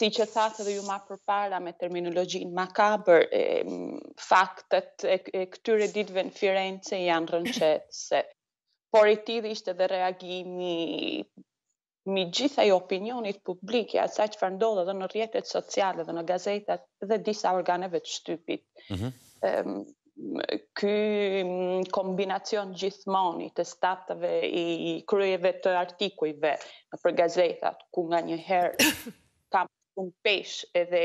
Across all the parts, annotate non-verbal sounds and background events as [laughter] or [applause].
si që thasë edhe ju ma përpara me terminologjin makabër, faktet e, e këtyre ditve në Firenze janë rënqetëse. Por i tidhë ishte dhe reagimi mi gjitha i opinionit publiki, asaj që fërndodhe dhe në rjetet sociale dhe në gazetat dhe disa organeve të shtypit. Mm -hmm. Ky kombinacion gjithmoni të statëve i kryeve të artikujve për gazetat, ku nga një herë [coughs] kam unë pesh edhe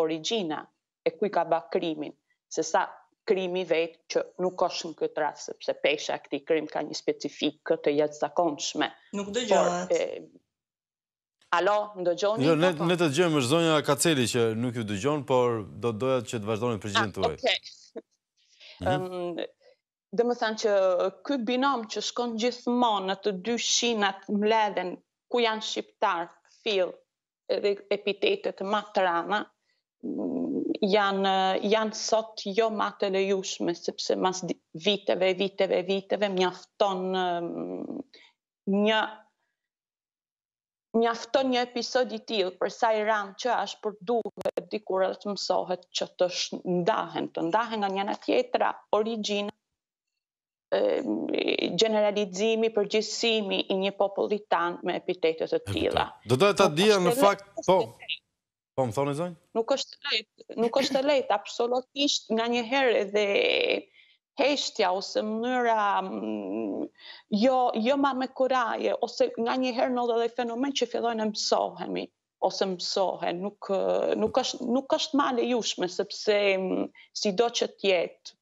origjina e kuj ka ba krimin, se sa krimi vetë që nuk është në këtë rrasë, sepse pesha këti krim ka një specifik këtë jetë zakonçme. Nuk dë gjohet. Alo, më dëgjoni? Jo, ne të dëgjojmë, është zonja Kaceli që nuk ju dëgjon, por do të dojat që të vazhdojnë të përgjën të uaj. Ah, ok. Mhm. Dhe më thanë që këtë binom që shkon gjithmonë në të dy shinat mledhen ku janë shqiptarë, fill, edhe epitetet ma të rana, mm, janë, janë sot jo ma të lejushme, sepse mas viteve, viteve, viteve, mjafton mm, një një episod i tillë për sa i rand që është për duhet dikur edhe të mësohet që të ndahen, të ndahen nga njëna tjetra origjina generalizimi, përgjësimi i një popullitan me epitetet të tila. Do të ta po, dhja në fakt, po, po më thonë zonjë? Nuk është lejtë, nuk është lejtë, absolutisht nga një herë edhe heshtja ose mënyra mm, jo, jo ma me kuraje, ose nga një herë në dhe fenomen që fillojnë mësohemi ose mësohen, nuk, nuk, është, nuk është male jushme, sepse mm, si do që tjetë,